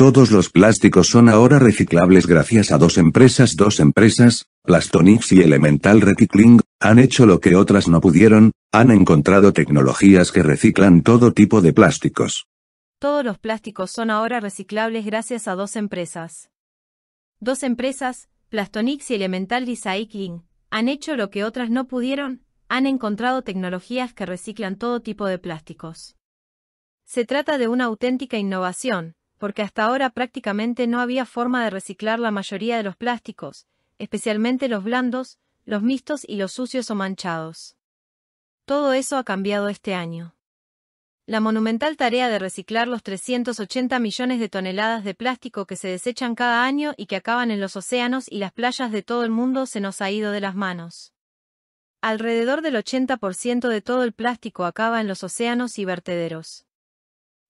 Todos los plásticos son ahora reciclables gracias a dos empresas. Dos empresas, Plastonix y Elemental Recycling, han hecho lo que otras no pudieron, han encontrado tecnologías que reciclan todo tipo de plásticos. Todos los plásticos son ahora reciclables gracias a dos empresas. Dos empresas, Plastonix y Elemental Recycling, han hecho lo que otras no pudieron, han encontrado tecnologías que reciclan todo tipo de plásticos. Se trata de una auténtica innovación, porque hasta ahora prácticamente no había forma de reciclar la mayoría de los plásticos, especialmente los blandos, los mixtos y los sucios o manchados. Todo eso ha cambiado este año. La monumental tarea de reciclar los 380 millones de toneladas de plástico que se desechan cada año y que acaban en los océanos y las playas de todo el mundo se nos ha ido de las manos. Alrededor del 80% de todo el plástico acaba en los océanos y vertederos.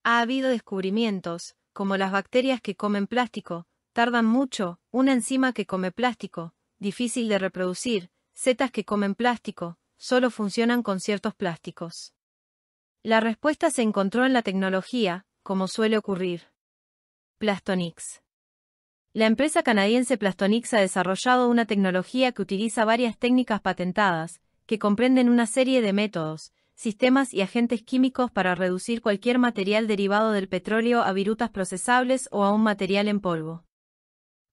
Ha habido descubrimientos, como las bacterias que comen plástico, tardan mucho, una enzima que come plástico, difícil de reproducir, setas que comen plástico, solo funcionan con ciertos plásticos. La respuesta se encontró en la tecnología, como suele ocurrir. Plastonix. La empresa canadiense Plastonix ha desarrollado una tecnología que utiliza varias técnicas patentadas, que comprenden una serie de métodos, sistemas y agentes químicos para reducir cualquier material derivado del petróleo a virutas procesables o a un material en polvo.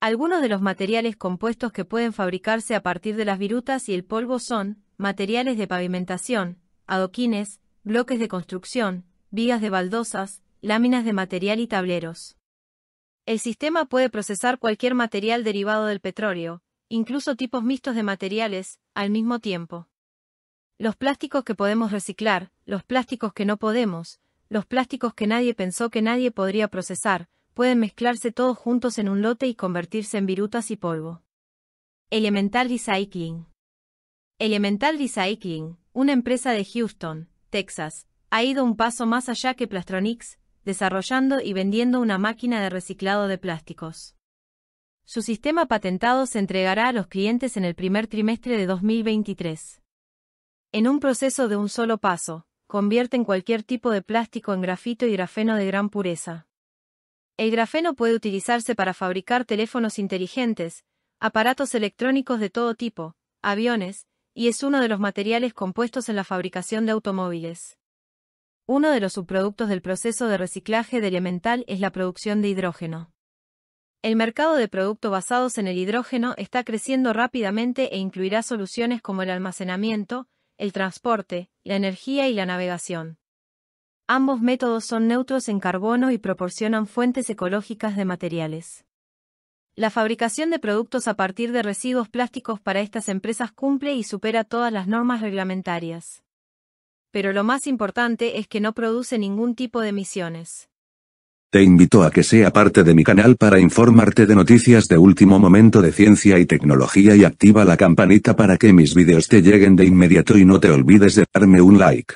Algunos de los materiales compuestos que pueden fabricarse a partir de las virutas y el polvo son materiales de pavimentación, adoquines, bloques de construcción, vigas de baldosas, láminas de material y tableros. El sistema puede procesar cualquier material derivado del petróleo, incluso tipos mixtos de materiales, al mismo tiempo. Los plásticos que podemos reciclar, los plásticos que no podemos, los plásticos que nadie pensó que nadie podría procesar, pueden mezclarse todos juntos en un lote y convertirse en virutas y polvo. Elemental Recycling. Elemental Recycling, una empresa de Houston, Texas, ha ido un paso más allá que Plastronix, desarrollando y vendiendo una máquina de reciclado de plásticos. Su sistema patentado se entregará a los clientes en el primer trimestre de 2023. En un proceso de un solo paso, convierten cualquier tipo de plástico en grafito y grafeno de gran pureza. El grafeno puede utilizarse para fabricar teléfonos inteligentes, aparatos electrónicos de todo tipo, aviones, y es uno de los materiales compuestos en la fabricación de automóviles. Uno de los subproductos del proceso de reciclaje de elemental es la producción de hidrógeno. El mercado de productos basados en el hidrógeno está creciendo rápidamente e incluirá soluciones como el almacenamiento, el transporte, la energía y la navegación. Ambos métodos son neutros en carbono y proporcionan fuentes ecológicas de materiales. La fabricación de productos a partir de residuos plásticos para estas empresas cumple y supera todas las normas reglamentarias. Pero lo más importante es que no produce ningún tipo de emisiones. Te invito a que sea parte de mi canal para informarte de noticias de último momento de ciencia y tecnología y activa la campanita para que mis vídeos te lleguen de inmediato y no te olvides de darme un like.